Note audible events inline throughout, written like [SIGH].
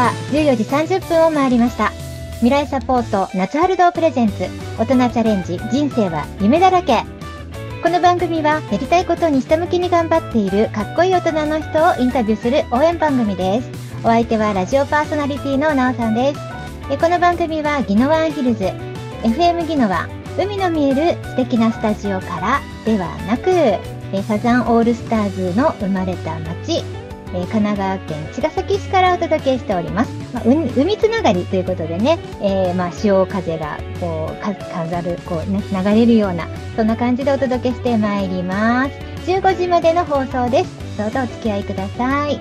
は14時30分を回りました。未来サポート夏春堂プレゼンツ大人チャレンジ人生は夢だらけ。この番組はやりたいことに下向きに頑張っているかっこいい大人の人をインタビューする応援番組です。お相手はラジオパーソナリティのなおさんです。えこの番組はギノワンヒルズ、FM ギノワン、海の見える素敵なスタジオからではなく、サザンオールスターズの生まれた街、えー、神奈川県茅ヶ崎市からお届けしております。まあ、海つながりということでね、えー、まあ、潮風がこう飾る、こう、ね、流れるような、そんな感じでお届けしてまいります。15時までの放送です。どうぞお付き合いください。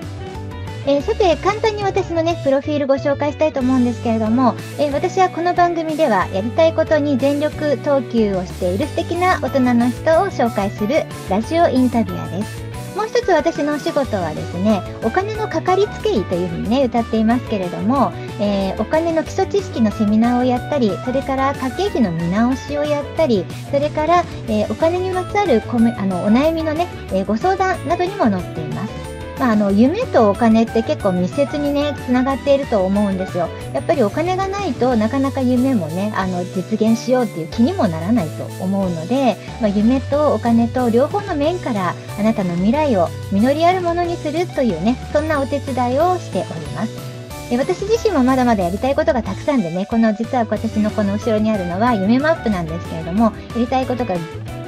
えー、さて、簡単に私のね、プロフィールご紹介したいと思うんですけれども、えー、私はこの番組では、やりたいことに全力投球をしている素敵な大人の人を紹介するラジオインタビュアーです。もう一つ私のお仕事はですねお金のかかりつけ医というふうにね歌っていますけれども、えー、お金の基礎知識のセミナーをやったりそれから家計費の見直しをやったりそれから、えー、お金にまつわるコメあのお悩みのね、えー、ご相談などにも載っています。まあ、あの夢とお金って結構密接にねつながっていると思うんですよやっぱりお金がないとなかなか夢もねあの実現しようっていう気にもならないと思うので、まあ、夢とお金と両方の面からあなたの未来を実りあるものにするというねそんなお手伝いをしておりますで私自身もまだまだやりたいことがたくさんでね、この実は私のこの後ろにあるのは夢マップなんですけれども、やりたいことが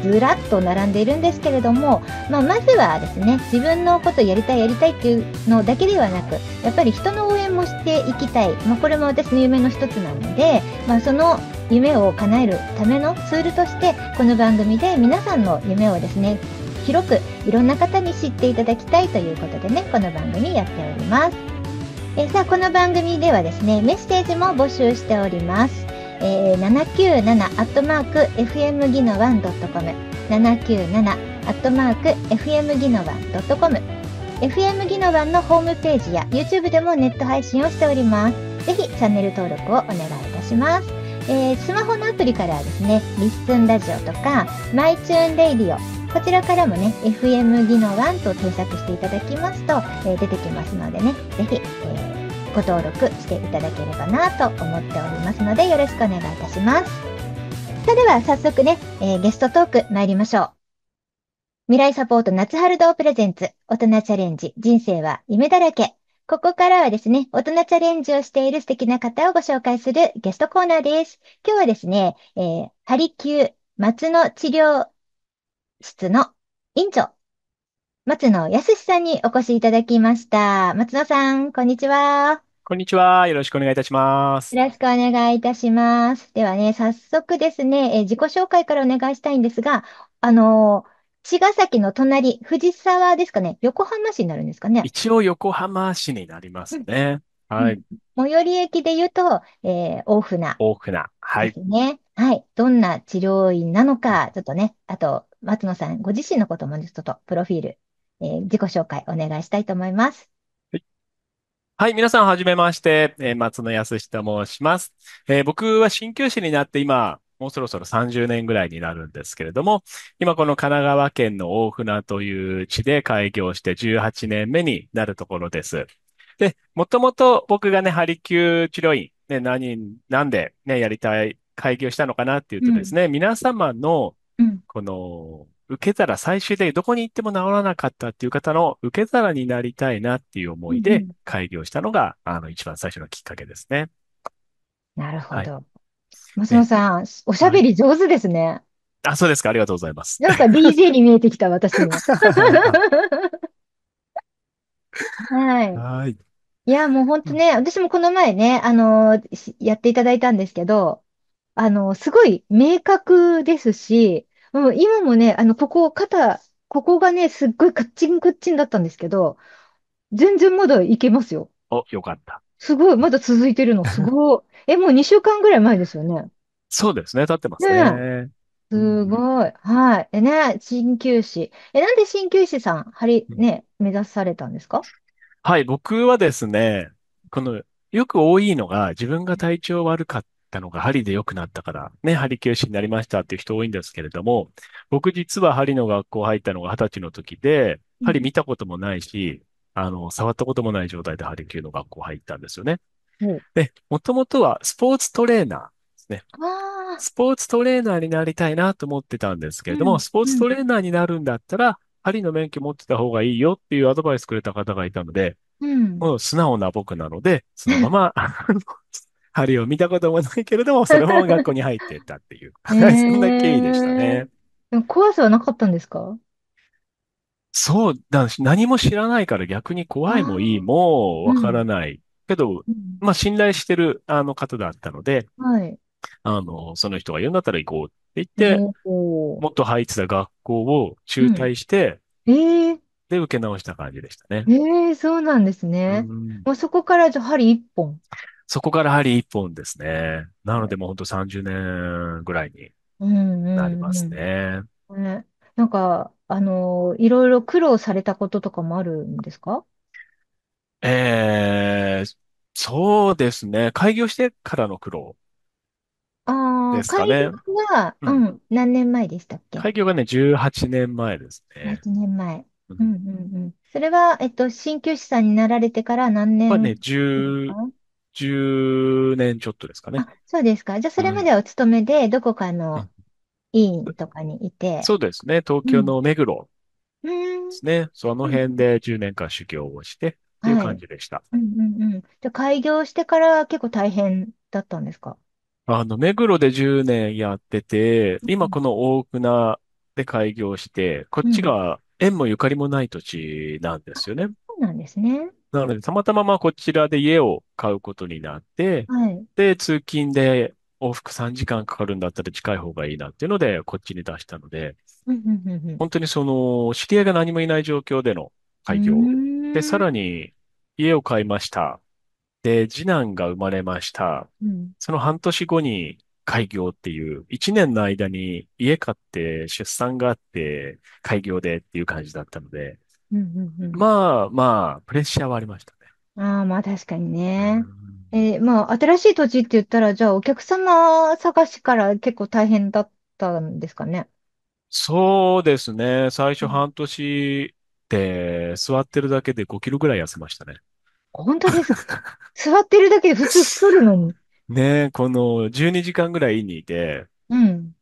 ずらっと並んでいるんですけれども、まあ、まずはですね自分のことやりたいやりたいっていうのだけではなくやっぱり人の応援もしていきたい、まあ、これも私の夢の一つなので、まあ、その夢を叶えるためのツールとしてこの番組で皆さんの夢をですね広くいろんな方に知っていただきたいということでねこの番組やっております。えさあこの番組ではですねメッセージも募集しております。えー、797-FM ギノワン .com 797-FM ギノワン .com FM ギノワンのホームページや YouTube でもネット配信をしております。ぜひチャンネル登録をお願いいたします。えー、スマホのアプリからはですね、リッスンラジオとか、マイチューンレイディオ、こちらからもね、FM 技能1と検索していただきますと、えー、出てきますのでね、ぜひ、えーご登録していただければなと思っておりますので、よろしくお願いいたします。それでは早速ね、えー、ゲストトーク参りましょう。未来サポート夏春堂プレゼンツ、大人チャレンジ、人生は夢だらけ。ここからはですね、大人チャレンジをしている素敵な方をご紹介するゲストコーナーです。今日はですね、えー、ハリキュー松の治療室の院長、松野康さんにお越しいただきました。松野さん、こんにちは。こんにちは。よろしくお願いいたします。よろしくお願いいたします。ではね、早速ですね、えー自己紹介からお願いしたいんですが、あのー茅ヶ崎の隣、藤沢ですかね、横浜市になるんですかね。一応横浜市になりますね。はい。最寄り駅で言うと、えー大船大船。はい。ね。はい。どんな治療院なのか、ちょっとね、あと、松野さん、ご自身のこともちょっとプロフィールえー、自己紹介お願いしたいと思います。はい、皆さん、はじめまして、え松野康史と申します。えー、僕は鍼灸師になって今、もうそろそろ30年ぐらいになるんですけれども、今この神奈川県の大船という地で開業して18年目になるところです。で、もともと僕がね、ハリキュー治療院、ね、何、なんでね、やりたい、開業したのかなっていうとですね、うん、皆様の、この、受け皿、最終でどこに行っても治らなかったっていう方の受け皿になりたいなっていう思いで開業したのが、あの、一番最初のきっかけですね。なるほはい。ど。松野さん、おしゃはべい。り上手ですね。あ、そうですか。ありがとうございます。なんか DJ に見えてきた、私も。はい。[LAUGHS] はい。いや、もう本当ね、私もこの前ね、あのーやっていただいたんですけど、あのーすごい明確ですし、うん、今もね、あの、ここ、肩、ここがね、すっごいカッチンカッチンだったんですけど、全然まだいけますよ。お、よかった。すごい、まだ続いてるの、[LAUGHS] すごい。え、もう2週間ぐらい前ですよね。そうですね。経ってますね。すんごい。はい。えね、鍼灸師。え、なんで鍼灸師さん、はり、ね、目指されたんですかはい、僕はですね、この、よく多いのが、自分が体調悪かっったのが針で良くなったから、ね、針休止になりましたっていう人多いんですけれども、僕実は針の学校入ったのが二十歳の時で、針見たこともないし、あの、触ったこともない状態で針休の学校入ったんですよね。で、もともとはスポーツトレーナーですね。スポーツトレーナーになりたいなと思ってたんですけれども、スポーツトレーナーになるんだったら、針の免許持ってた方がいいよっていうアドバイスくれた方がいたので、もう素直な僕なので、そのまま、[LAUGHS] [LAUGHS] 針を見たこともないけれども、[LAUGHS] そのまま学校に入ってったっていう、そんな経緯でしたね。でも怖さはなかったんですかそうだ、何も知らないから逆に怖いもいいもわからない。うん、けど、まあ信頼してるあの方だったので、はい、あの、その人が言うんだったら行こうって言って、もっと入ってた学校を中退して、うん、えー、で、受け直した感じでしたね。ええー、そうなんですね。うん、そこからじゃ針一本。そこからり一本ですね。なのでもうほんと30年ぐらいにうんうなりますね。ね。なんか、あのいろいろ苦労されたこととかもあるんですかえー、そうですね。開業してからの苦労ああです開かね。業が、ううん。何年前でしたっけ開業がね、18年前ですね。年前。ううんうんんうん。それは、えっと、鍼灸師さんになられてから何まあね、年ですか10、10年ちょっとですかね。あ、そうですか。じゃあ、それまではお勤めで、どこかのん委員とかにいて。そうですね。東京の目黒うでん。すね。その辺で10年間修行をしてっていう感じでした。うんじゃあ、開業してから結構大変だったんですかあの、目黒で10年やってて、今この大船で開業して、こっちが縁もゆかりもない土地なんですよね。そうなんですね。なので、たまたままあこちらで家を買うことになって、はい。で、通勤で往復3時間かかるんだったら近い方がいいなっていうので、こっちに出したので、うんうんうん本当にその、知り合いが何もいない状況での開業。で、さらに、家を買いました。で、次男が生まれました。うんその半年後に開業っていう、1年の間に家買って、出産があって、開業でっていう感じだったので、うんうんうん。まあまあ、プレッシャーはありましたね。ああ、まあ確かにね。んえーまあ、新しい土地って言ったら、じゃあお客様探しから結構大変だったんですかね。そうですね。最初半年で座ってるだけで5キロぐらい痩せましたね。本当ですか [LAUGHS] 座ってるだけで普通太るのに。ねえ、この12時間ぐらい家にいて、うん。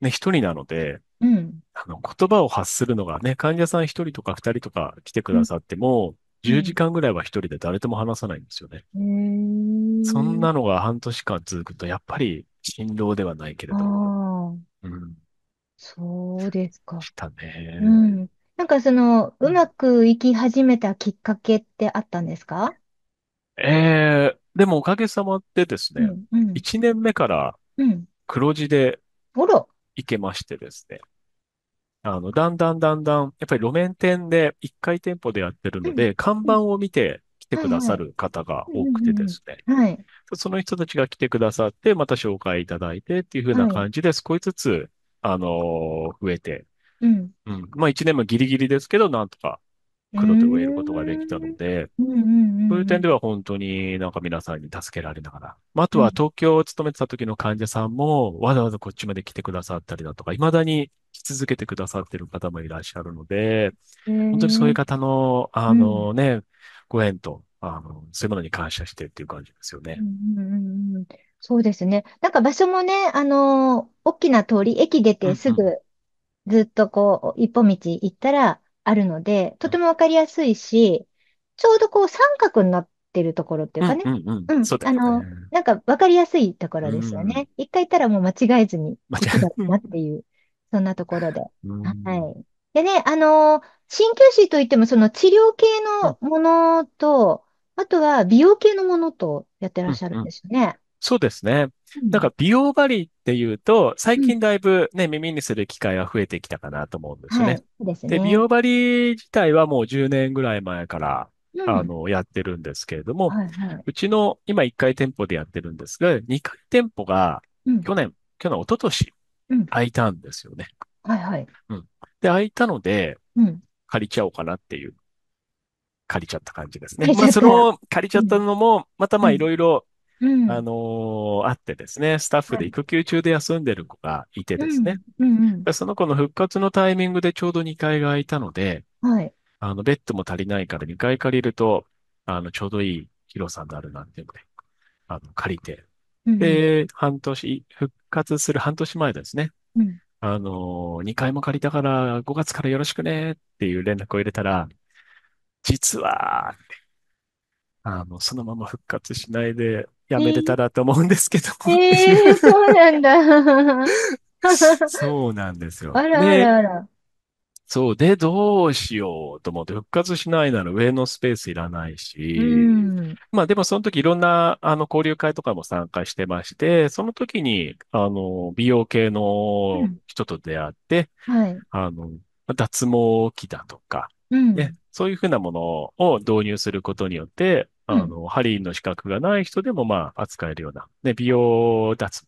ね、一人なので、うん。あの、言葉を発するのがね、患者さん一人とか二人とか来てくださっても、10時間ぐらいは一人で誰とも話さないんですよね。そんなのが半年間続くと、やっぱり辛労ではないけれどうん、そうですか。したね。なんかその、うまくいき始めたきっかけってあったんですかええでもおかげさまでですね、1年目から黒字であら、いけましてですね。あの、だんだんだんだん、やっぱり路面店で1回店舗でやってるので、看板を見て来てくださる方が多くてですね。はい。その人たちが来てくださって、また紹介いただいてっていう風な感じで、少しずつ、あのー、増えて、うん。まあ1年もギリギリですけど、なんとか黒手を得ることができたので、そういう点では本当になんか皆さんに助けられながら。まあ、あとは東京を勤めてた時の患者さんもわざわざこっちまで来てくださったりだとか、未だにき続けてくださってる方もいらっしゃるので、本当にそういう方の、あのね、うん、ご縁と、あの、そういうものに感謝してっていう感じですよね。うんそうですね。なんか場所もね、あのー、大きな通り、駅出てすぐ、ずっとこう、一歩道行ったらあるので、とてもわかりやすいし、ちょうどこう三角になってるところっていうかね。うんうん、うんうん、あの、なんかわかりやすいところですよね。一、うん、回行ったらもう間違えずに行くだろなっていう。そんなところで。うん、はい。でね、あの鍼灸師といっても、その治療系のものと、あとは美容系のものとやってらっしゃるんですよね。そうですね。なんか美容針っていうと、最近だいぶね、耳にする機会が増えてきたかなと思うんですよね。はい、そうですね。で、美容針自体はもう10年ぐらい前から、うん、あの、やってるんですけれども、はいはい、うちの今1回店舗でやってるんですが、2回店舗が去年、去年、一昨年うん。空いたんですよね。はいはい。うん。で、空いたので、うん。借りちゃおうかなっていう、借りちゃった感じですね。[LAUGHS] まあ、その、借りちゃったのも、またまあ、いろいろ、あのー、あってですね、スタッフで育休中で休んでる子がいてですね。その子の復活のタイミングでちょうど2階が空いたので、はい。あの、ベッドも足りないから2階借りると、あの、ちょうどいい広さになるなんていうので、あの、借りて、で、半年、復活する半年前ですね。あの、2回も借りたから5月からよろしくねっていう連絡を入れたら、実は、あの、そのまま復活しないでやめれたらと思うんですけどっていえそうなんだ。[LAUGHS] そうなんですよ。あらあで、らあら。そう。で、どうしようと思って、復活しないなら上のスペースいらないし、まあでもその時いろんなあの交流会とかも参加してまして、その時に、あの、美容系の人と出会って、はい、あの、脱毛器だとか、ね、そういうふうなものを導入することによって、あの、ハリーの資格がない人でもまあ扱えるような、ね、美容脱毛。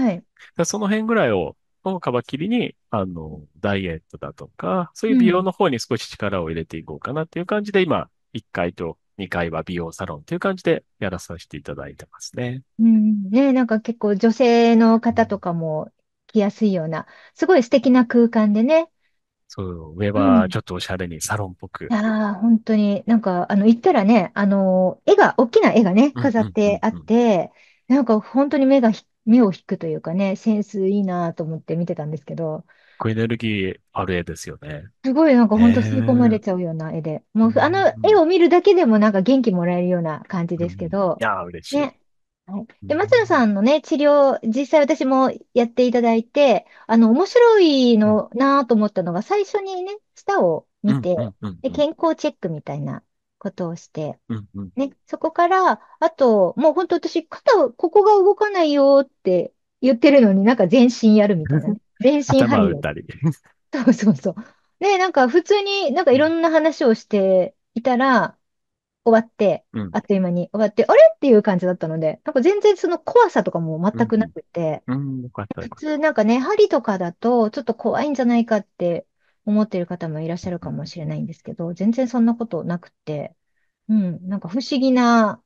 はい。その辺ぐらいをを皮切りに、あの、ダイエットだとか、そういう美容の方に少し力を入れていこうかなっていう感じで、今、1階と2階は美容サロンという感じでやらさせていただいてますね。うん。ね、なんか結構女性の方とかも来やすいような、すごい素敵な空間でね。そう、上はちょっとおしゃれにサロンっぽく。ああ、本当に、なんか、あの、行ったらね、あの、絵が、大きな絵がね、飾ってあって、うんうんんうん、なんか本当に目が引っ目を引くというかね、センスいいなと思って見てたんですけど、エネルギーある絵ですよね。すごいなんか本当吸い込まれちゃうような絵で、もうあの絵を見るだけでもなんか元気もらえるような感じですけん、いやー、嬉しい。ね。はい。で、松野さんのね、治療、実際私もやっていただいて、あの、面白いのなぁと思ったのが、最初にね、舌をう見ん、うて、ん、うん、で、うん。健康チェックみたいなことをして、うんうん、ね、そこから、あと、もう本当私、肩、ここが動かないよって言ってるのになんか全身やるみたいな、ね。全身ハリそうそうそう。で、なんか普通になんかいろんな話をしていたら、終わって、あっという間に終わって、あれっていう感じだったので、なんか全然その怖さとかも全くなくて、うん普通なんかね、針とかだとちょっと怖いんじゃないかって思っている方もいらっしゃるかもしれないんですけど、全然そんなことなくて、うん、なんか不思議な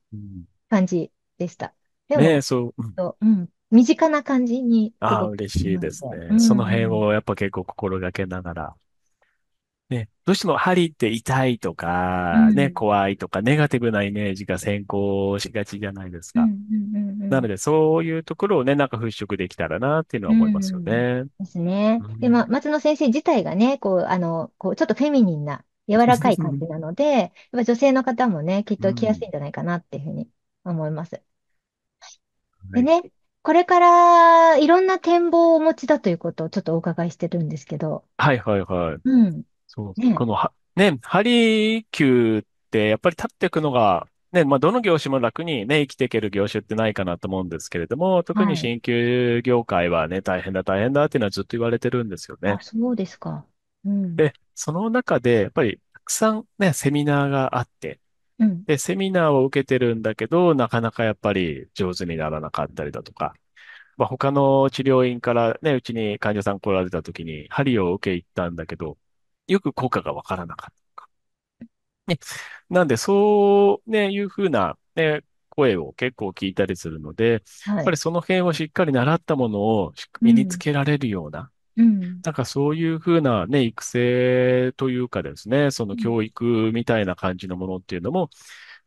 感じでした。でも、ねそう。うん、身近な感じに。ああ、嬉しいですね、その辺をやっぱ結構心がけながら。ね、どうしても針って痛いとか、ね、怖いとか、ネガティブなイメージが先行しがちじゃないですか。なので、そういうところをね、なんか払拭できたらなっていうのは思いますよね。うですね。で、まあ、松野先生自体がね、こう、あの、こう、ちょっとフェミニンな、柔らかい感じなので、やっぱ女性の方もね、きっと来やすいんじゃないかなっていうふうに思います。でね、これからいろんな展望をお持ちだということをちょっとお伺いしてるんですけど。はいはいはい。うん。そう。ね、このは、ね、ハリー級ってやっぱり立っていくのがね、まあ、どの業種も楽にね、生きていける業種ってないかなと思うんですけれども、特に新旧業界はね、大変だ大変だっていうのはずっと言われてるんですよね。あ、そうですか。うん。で、その中で、やっぱり、たくさんね、セミナーがあって、うん。で、セミナーを受けてるんだけど、なかなかやっぱり上手にならなかったりだとか、まあ、他の治療院からね、うちに患者さん来られた時に、針を受け行ったんだけど、よく効果がわからなかった。ね、[LAUGHS] なんで、そう、ね、いうふうな、ね、声を結構聞いたりするので、やっぱりその辺をしっかり習ったものを身につけられるような、なんかそういうふうなね、育成というかですね、その教育みたいな感じのものっていうのも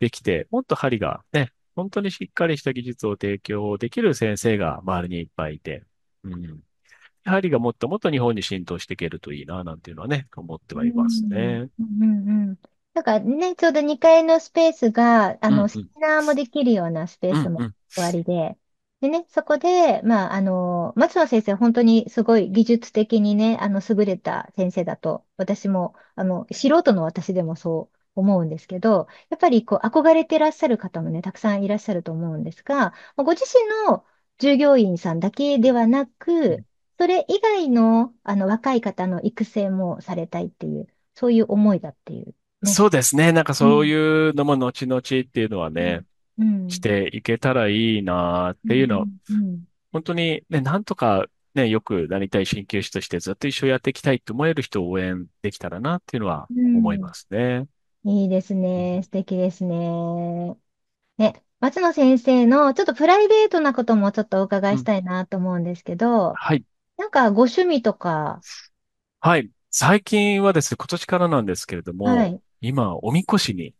できて、もっと針がね、本当にしっかりした技術を提供できる先生が周りにいっぱいいて、うん。やはりがもっともっと日本に浸透していけるといいな、なんていうのはね、思ってはいますね。うんうんうんなんかね、ちょうど2階のスペースが、あの、セミナーもできるようなスペーうスんもうん。終わりで、でね、そこで、まあ、あの、松野先生、本当にすごい技術的にね、あの、優れた先生だと、私も、あの、素人の私でもそう思うんですけど、やっぱり、こう、憧れてらっしゃる方もね、たくさんいらっしゃると思うんですが、ご自身の従業員さんだけではなく、それ以外の、あの、若い方の育成もされたいっていう、そういう思いだっていう。そうですね。なんかそういうのも後々っていうのはね、していけたらいいなっていうの、本当にね、なんとかね、よくなりたい鍼灸師としてずっと一緒やっていきたいと思える人を応援できたらなっていうのは思いますね。いいですね。素敵ですね。ね、松野先生のちょっとプライベートなこともちょっとお伺いしたいなと思うんですけど、はい。なんかご趣味とか、はい。最近はですね、今年からなんですけれどはも、い。今、おみこしに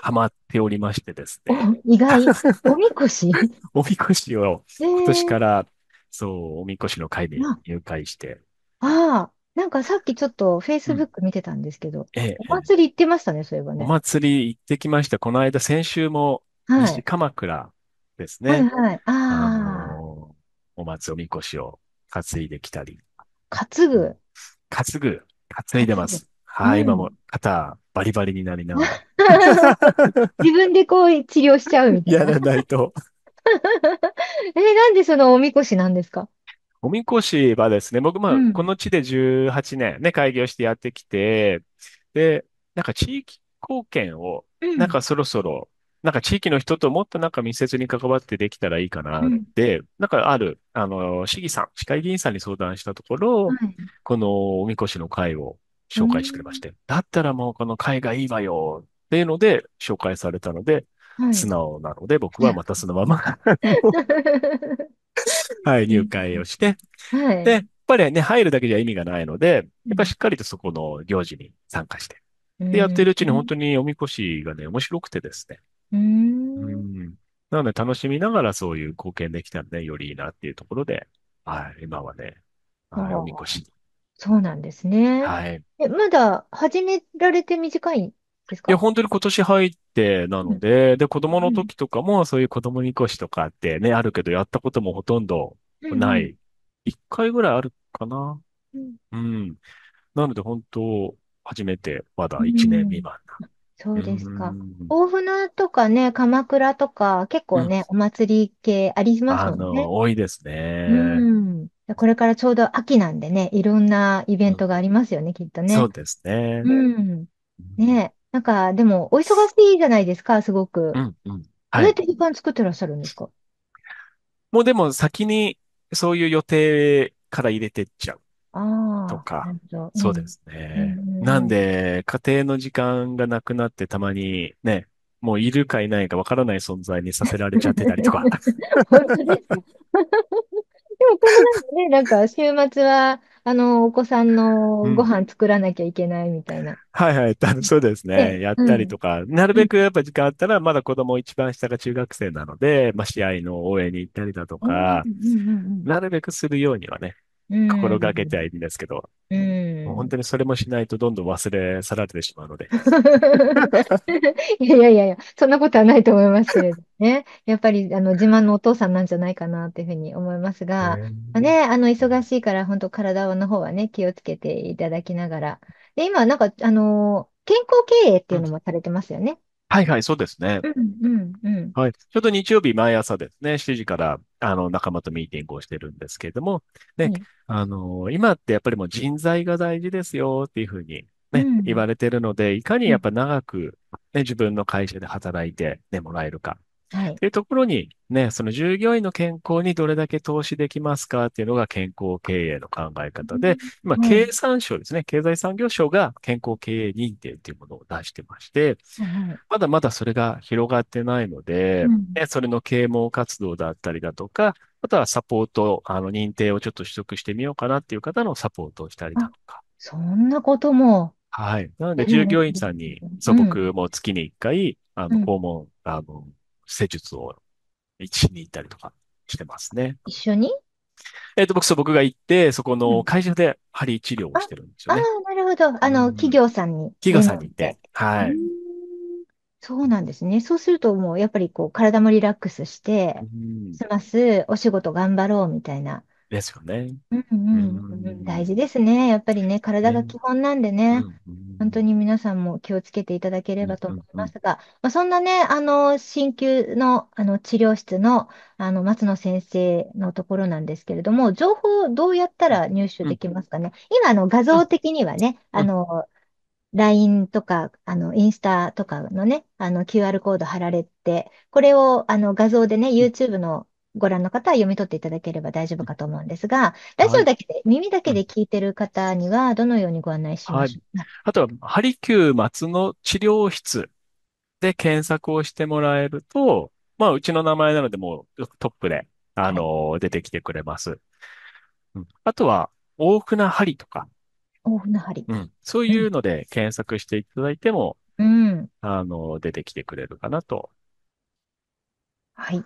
ハマっておりましてですね。意外。[LAUGHS] おみこしおみこしを今年から、そう、おみこしの会で入会して。ああ、なんかさっきちょっと Facebook 見てたんですけど、うん、ええ、お祭り行ってましたね、そういえばね。お祭り行ってきました。この間、先週も、西鎌倉ですね。はい、はい、はい。ああのー。お祭りおみこしを担いできたり。担ぐ担ぐ担いでます。はい、今も肩バリバリになりながら [LAUGHS] 自分でこう治療しちゃうみたいやらないと。[LAUGHS] え、なんでそのおみこしなんですかおみこしはですね、僕、まあ、うんこの地で18年ね、開業してやってきて、で、なんか地域貢献を、なんかそろそろ、なんか地域の人ともっとなんか密接に関わってできたらいいかなって、なんかある、あの、市議さん、市会議員さんに相談したところ、このおみこしの会を紹介してくれまして、だったらもうこの海外いいわよっていうので紹介されたので、はい、素直なので僕はまたそのまま [LAUGHS] はい、入会をして、はい、で、やっぱりね、入るだけじゃ意味がないので、やっぱしっかりとそこの行事に参加して、で、やってるうちに本当におみこしがね、面白くてですね。うん。なので楽しみながらそういう貢献できたらね、よりいいなっていうところで、はい、今はね、はい、おみこしにそうなんですね。はい。え、まだ始められて短いんですいや、か本当に今年入ってなので、で、子供の時とかも、そういう子供にこしとかってね、あるけど、やったこともほとんどない。一回ぐらいあるかな。うん。うん。なので、本当、初めて、まだ一年未満な。そうですか。ん。大船とかね、鎌倉とか、結構ね、お祭り系ありますあもんね。の、多いですね。うん。これからちょうど秋なんでね、いろんなイベントがありますよね、きっとね。そうですね。うん。ねなんか、でも、お忙しいじゃないですか、すごく。うんうん。どうやって時間作ってらっしゃるんですかもうでも先にそういう予定から入れてっちゃう。とか、そうですね。なんで、家庭の時間がなくなってたまにね、もういるかいないかわからない存在にさせられちゃってたりとか。[LAUGHS] 本当ですもこのね、なんか週末は、あの、お子さんのご飯作らなきゃいけないみたいな。はいはい、そうですね。やったりとか、なるべくやっぱ時間あったら、まだ子供一番下が中学生なので、まあ試合の応援に行ったりだとか、なるべくするようにはね、心がけてはいるんですけど、うん、本当にそれもしないとどんどん忘れ去られてしまうので。[LAUGHS] いやいやいやそんなことはないと思いますけどね。やっぱりあの自慢のお父さんなんじゃないかなというふうに思いますが、まあ、ね、あの忙しいから本当体の方はね、気をつけていただきながら。で、今なんか、あのー、健康経営っていうのもされてますよね。はいはい、そうですね。うんうんうん。はい。ちょうど日曜日毎朝ですね、7時から、あの、仲間とミーティングをしてるんですけれども、ね、あの、今ってやっぱりもう人材が大事ですよっていうふうにね、言われてるので、いかにやっぱ長く、ね、自分の会社で働いて、ね、もらえるか。はい、っいうところに、ね、その従業員の健康にどれだけ投資できますかっていうのが健康経営の考え方で、今、経産省ですね、経済産業省が健康経営認定っていうものを出してまして、まだまだそれが広がってないので、ね、それの啓蒙活動だったりだとか、あとはサポート、あの、認定をちょっと取得してみようかなっていう方のサポートをしたりだとか。そんなことも。はい。なので、従業員さんに、そう、僕も月に1回、あの、訪問、あの、施術を一しに行ったりとかしてますね。一緒にえっと、僕、そう、僕が行って、そこの会社で針治療をしてるんですよね。ああ、なるほど。あの、企業さんに。企業さんに行って。はい。そうなんですね。そうすると、もう、やっぱりこう、体もリラックスして、します、お仕事頑張ろうみたいなですよね。うんうん大事ですね。やっぱりね、体が基本なんでね、本当に皆さんも気をつけていただければと思いますが、まあ、そんなね、あの、鍼灸の、あの、治療室の、あの、松野先生のところなんですけれども、情報をどうやったら入手できますかね。今、あの、画像的にはね、あの、LINE とか、あの、インスタとかのね、あの、QR コード貼られて、これを、あの、画像でね、YouTube のご覧の方は読み取っていただければ大丈夫かと思うんですが、ラジオだけで、耳だけで聞いてる方には、どのようにご案内しましょうあとは、ハリキュー松の治療室で検索をしてもらえると、まあ、うちの名前なので、もうトップで、あの、出てきてくれます。うん、あとは、大船ハリとか。大船ハリ。うん。そういうので検索していただいても、うん。あの、出てきてくれるかなと。はい。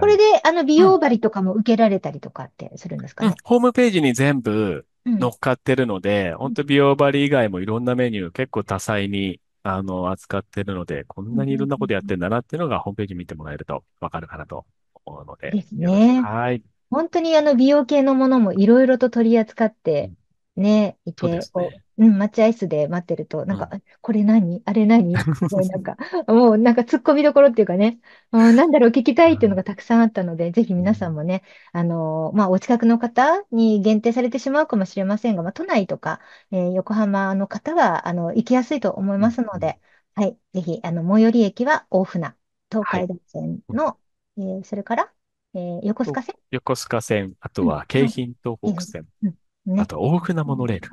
これで、あの、美容針とかも受けられたりとかってするんですかね、うん、ホームページに全部乗っかってるので、うん、本当美容針以外もいろんなメニュー結構多彩に、あの、扱ってるので、こんなにいろんなことやってんだなっていうのが、ホームページ見てもらえるとわかるかなと思うので。ですね。はい。本当にあの美容系のものもいろいろと取り扱ってね、いて、ね、うん、待合室で待ってると、なんか、これ何あれ何 [LAUGHS] もうなんか、もうなんか突っ込みどころっていうかね、もうなんだろう、聞きたいっていうのがたくさんあったので、ぜひ皆さんもね、あのー、まあ、お近くの方に限定されてしまうかもしれませんが、まあ、都内とか、えー横浜の方は、あの、行きやすいと思いますので、はい、ぜひ、あの、最寄り駅は大船、東海道線の、えーそれから、えー横須賀線横須賀線、あとは京浜東北線、あとは大船モノレール。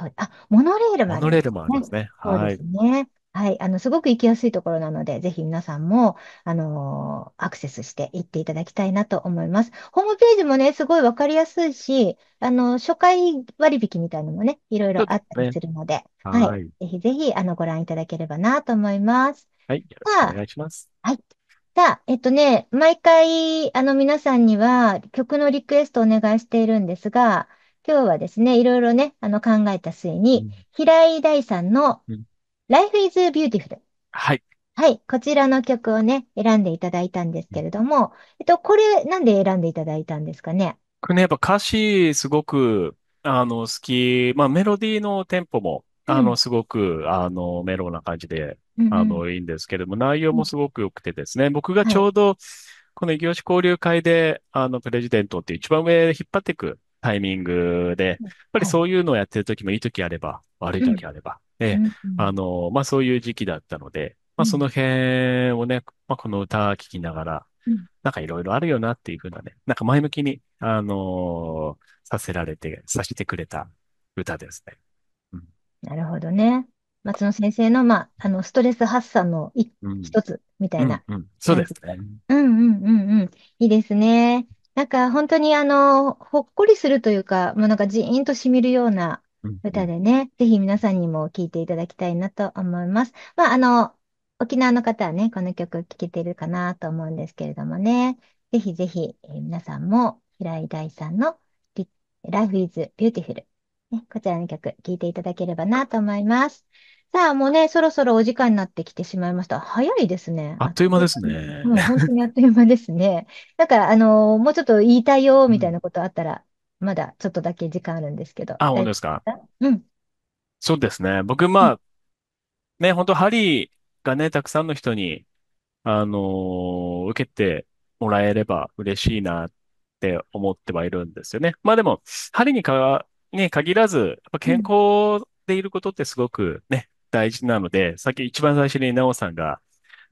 そう、あ、モノレールもモありノレールもありすますね。そうはでい。すね。はい。あの、すごく行きやすいところなので、ぜひ皆さんも、あのーアクセスして行っていただきたいなと思います。ホームページもね、すごいわかりやすいし、あの、初回割引みたいなのもね、いろいろあったすりね。するので、はい。はい。ぜひぜひ、あの、ご覧いただければなと思います。はい。よろしくおさあ、願いします。はい。じゃあ、えっとね、毎回、あの、皆さんには曲のリクエストをお願いしているんですが、今日はですね、いろいろね、あの考えた末に、うん、平井大さんの Life is Beautiful。はい。はい。こちらの曲をね、選んでいただいたんですけれども、うん、えっと、これなんで選んでいただいたんですかねこれね、やっぱ歌詞すごく、あの、好き。まあ、メロディーのテンポも、あの、すごく、あの、メロな感じで、あの、いいんですけれども、内容もすごく良くてですね、僕がちょうど、この異業種交流会で、あの、プレジデントって一番上引っ張っていくタイミングで、やっぱりそういうのをやってる時もいい時あれば、悪い時あれば、え、あの、まあ、そういう時期だったので、まあ、その辺をね、まあ、この歌聴きながら、なんかいろいろあるよなっていうふうなね、なんか前向きに、あのーさせられて、させてくれた歌ですね。なるほどね。松野先生の、まあ、あの、ストレス発散のいうん一つみたいな。うんうんそうですね。うんうんうんうん。いいですね。なんか本当にあの、ほっこりするというか、もうなんかジーンと染みるような歌でね、ぜひ皆さんにも聴いていただきたいなと思います。まああの、沖縄の方はね、この曲聴けてるかなと思うんですけれどもね、ぜひぜひ、えー皆さんも平井大さんの Life is Beautiful、ね、こちらの曲聴いていただければなと思います。さあ、もうね、そろそろお時間になってきてしまいました。早いですね。あっという間ですね。もう本当にあっという間ですね。だから、あのーもうちょっと言いたいよ、みたいなことあったら、まだちょっとだけ時間あるんですけど。あ、本当ですか。丈夫うん。そうですね。僕、まあ、ね、本当ハリーがね、たくさんの人に、あのー受けてもらえれば嬉しいなって思ってはいるんですよね。まあでも、ハリーにか、ね、限らず、やっぱ健康でいることってすごくね、大事なので、さっき一番最初に奈緒さんが、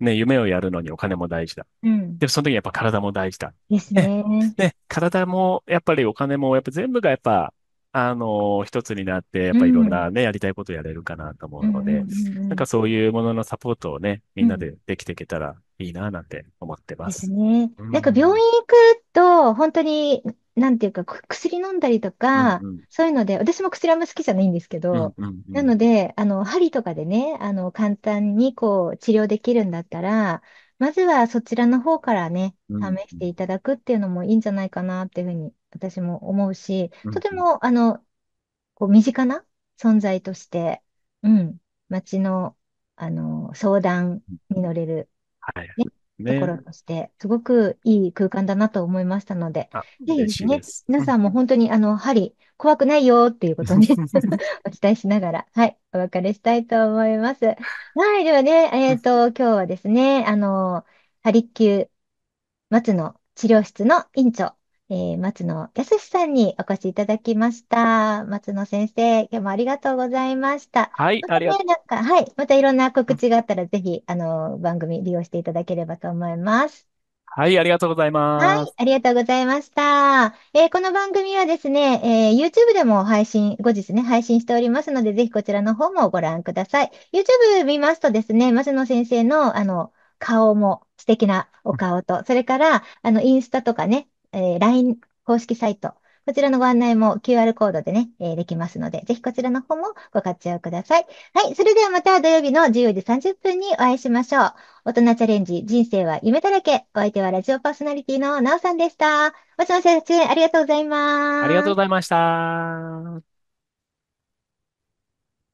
ね、夢をやるのにお金も大事だ。うん、でその時やっぱ体も大事だ。ですね。[LAUGHS] ね、体もやっぱりお金もやっぱ全部がやっぱあの、一つになって、やっぱりいろんなね、やりたいことやれるかなと思うので、なんかそういうもののサポートをね、みんなでできていけたらいいな、なんて思ってます。ですね。なんか病院行くと、本当に、なんていうか、薬飲んだりとか、そういうので、私も薬あんま好きじゃないんですけど、うんうんうん、なので、あの、針とかでね、あの、簡単にこう、治療できるんだったら、まずはそちらの方からね、試していただくっていうのもいいんじゃないかなっていうふうに私も思うし、とても、あの、こう身近な存在として、うん、街の、あの、相談に乗れる、はい。ね、ところとして、すごくいい空間だなと思いましたので、ぜひですね、皆さんも本当に、あの、針、怖くないよっていうことに [LAUGHS] お伝えしながら、はい、お別れしたいと思います。はい、ではね、えっ、ー、と、今日はですね、あの、ハリキュー松の治療室の院長、えー、松野康さんにお越しいただきました。松野先生、今日もありがとうございました。はい、またありがとう。なんか、はい、またいろんな告知があったら、ぜひ、あの、番組利用していただければと思います。はい、ありがとうございます。はい、ありがとうございました。えー、この番組はですね、えー、YouTube でも配信、後日ね、配信しておりますので、ぜひこちらの方もご覧ください。YouTube 見ますとですね、松野先生の、あの、顔も素敵なお顔と、それから、あの、インスタとかね、えー、LINE 公式サイト、こちらのご案内も QR コードでね、えー、できますので、ぜひこちらの方もご活用ください。はい。それではまた土曜日の14時30分にお会いしましょう。大人チャレンジ、人生は夢だらけ。お相手はラジオパーソナリティのなおさんでした。もちもち、ありがとうございます。ありがとうございました。